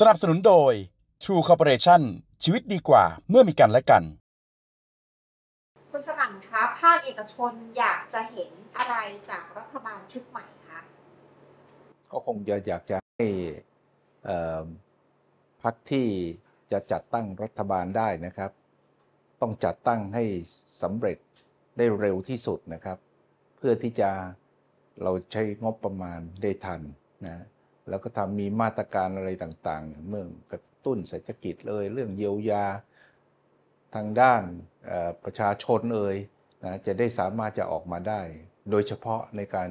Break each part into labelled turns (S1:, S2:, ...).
S1: สนับสนุนโดย True Corporation ชีวิตดีกว่าเมื่อมีกันและกัน คุณสนั่นคะ ภาคเอกชนอยากจะเห็นอะไรจากรัฐบาลชุดใหม่คะก็คงจะอยากจะให้พรรคที่จะจัดตั้งรัฐบาลได้นะครับ ต้องจัดตั้งให้สำเร็จได้เร็วที่สุดนะครับ เพื่อที่จะเราใช้งบประมาณได้ทันนะแล้วก็ทำมีมาตรการอะไรต่างๆเมื่อกระตุ้นเศรษฐกิจเลย เรื่องเยียวยา ทางด้านประชาชนเอ่ยนะจะได้สามารถจะออกมาได้ โดยเฉพาะในการ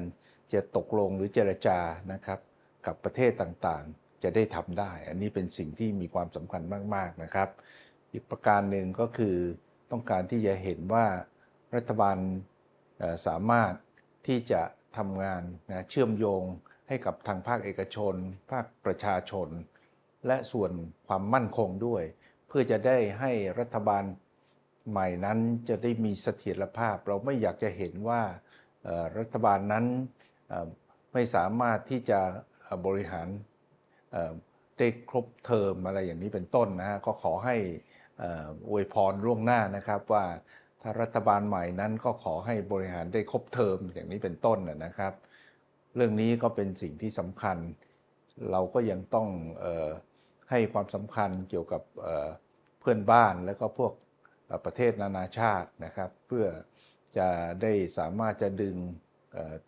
S1: จะตกลงหรือเจรจานะครับกับประเทศต่างๆ จะได้ทำได้ อันนี้เป็นสิ่งที่มีความสำคัญมากๆนะครับ อีกประการหนึ่งก็คือต้องการที่จะเห็นว่ารัฐบาลสามารถที่จะทำงานนะเชื่อมโยงให้กับทางภาคเอกชน ภาคประชาชน และส่วนความมั่นคงด้วย เพื่อจะได้ให้รัฐบาลใหม่นั้นจะได้มีเสถียรภาพเราไม่อยากจะเห็นว่ารัฐบาลนั้นไม่สามารถที่จะบริหารได้ครบเทอมอะไรอย่างนี้เป็นต้นนะฮะก็ขอให้อวยพรล่วงหน้านะครับ ว่าถ้ารัฐบาลใหม่นั้นก็ขอให้บริหารได้ครบเทอมอย่างนี้เป็นต้นนะครับเรื่องนี้ก็เป็นสิ่งที่สำคัญเราก็ยังต้องออให้ความสำคัญเกี่ยวกับเเพื่อนบ้านและก็พวกประเทศนานาชาตินะครับ เพื่อจะได้สามารถจะดึง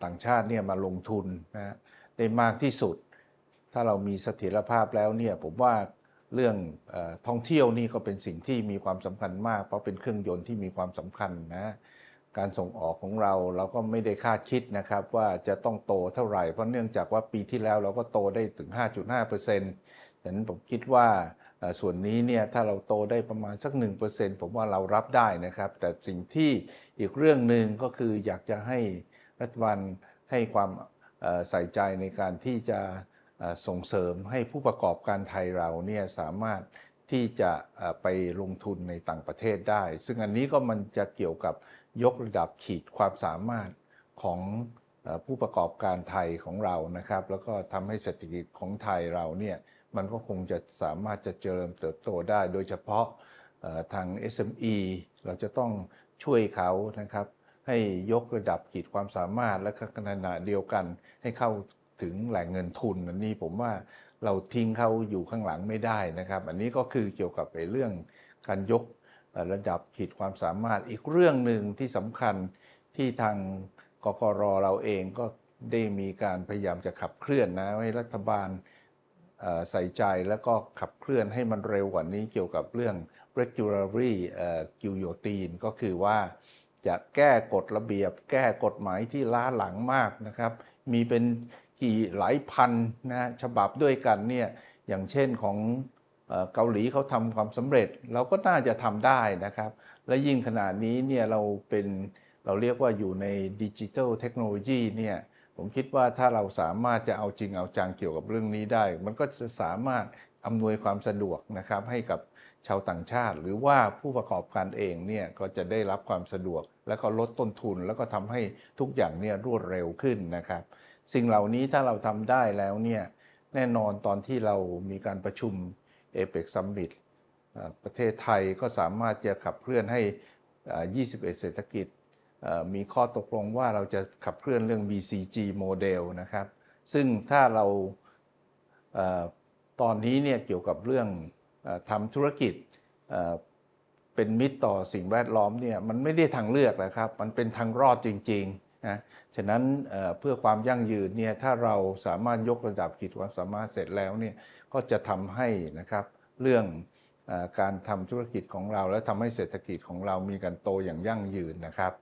S1: ต่างชาติเนี่ยมาลงทุนนะได้มากที่สุด ถ้าเรามีเสถียรภาพแล้วเนี่ยผมว่าเรื่องอท่องเที่ยวนี่ก็เป็นสิ่งที่มีความสำคัญมากเพราะเป็นเครื่องยนต์ที่มีความสำคัญนะการส่งออกของเราเราก็ไม่ได้คาดคิดนะครับ ว่าจะต้องโตเท่าไหร่เพราะเนื่องจากว่าปีที่แล้วเราก็โตได้ถึง 5.5%ฉะนั้นผมคิดว่าส่วนนี้เนี่ยถ้าเราโตได้ประมาณสัก 1%ผมว่าเรารับได้นะครับ แต่สิ่งที่อีกเรื่องหนึ่งก็คืออยากจะให้รัฐบาลให้ความใส่ใจในการที่จะส่งเสริมให้ผู้ประกอบการไทยเราเนี่ยสามารถที่จะไปลงทุนในต่างประเทศได้ ซึ่งอันนี้ก็มันจะเกี่ยวกับยกระดับขีดความสามารถของผู้ประกอบการไทยของเรานะครับ แล้วก็ทำให้เศรษฐกิจของไทยเราเนี่ยมันก็คงจะสามารถจะเจริญเติบโตได้ โดยเฉพาะทาง SME เราจะต้องช่วยเขานะครับให้ยกระดับขีดความสามารถและขณะเดียวกันให้เข้าถึงแหล่งเงินทุน อันนี้ผมว่าเราทิ้งเขาอยู่ข้างหลังไม่ได้นะครับ อันนี้ก็คือเกี่ยวกับไปเรื่อง การยกระดับขีดความสามารถ อีกเรื่องหนึ่งที่สำคัญที่ทางกกรเราเองก็ได้มีการพยายามจะขับเคลื่อนนะ ให้รัฐบาลใส่ใจแล้วก็ขับเคลื่อนให้มันเร็วกว่านี้เกี่ยวกับเรื่อง regulatory guillotine ก็คือว่าจะแก้กฎระเบียบ แก้กฎหมายที่ล้าหลังมากนะครับ มีเป็นกี่หลายพันนะฉบับด้วยกันเนี่ยอย่างเช่นของเกาหลีเขาทำความสำเร็จ เราก็น่าจะทำได้นะครับ และยิ่งขนาดนี้เนี่ยเราเป็นเราเรียกว่าอยู่ในดิจิทัลเทคโนโลยีเนี่ยผมคิดว่าถ้าเราสามารถจะเอาจริงเอาจังเกี่ยวกับเรื่องนี้ได้ มันก็จะสามารถอำนวยความสะดวกนะครับ ให้กับชาวต่างชาติ หรือว่าผู้ประกอบการเองเนี่ยก็จะได้รับความสะดวก และก็ลดต้นทุนแล้วก็ทำให้ทุกอย่างเนี่ยรวดเร็วขึ้นนะครับสิ่งเหล่านี้ถ้าเราทำได้แล้วเนี่ยแน่นอนตอนที่เรามีการประชุมเเ p ็กซัมมิตประเทศไทยก็สามารถจะขับเคลื่อนให้ 21 เศรษฐกิจ มีข้อตกลงว่าเราจะขับเคลื่อนเรื่อง BCG โมเดลนะครับซึ่งถ้าเราตอนนี้เนี่ยเกี่ยวกับเรื่องทำธุรกิจเป็นมิตรต่อสิ่งแวดล้อมเนี่ยมันไม่ได้ทางเลือกนะครับมันเป็นทางรอดจริงๆนะฉะนั้นเพื่อความยั่งยืนเนี่ยถ้าเราสามารถยกระดับขีดความสามารถเสร็จแล้วเนี่ยก็จะทำให้นะครับเรื่องการทำธุรกิจของเรา และทำให้เศรษฐกิจของเรามีการโตอย่างยั่งยืนนะครับ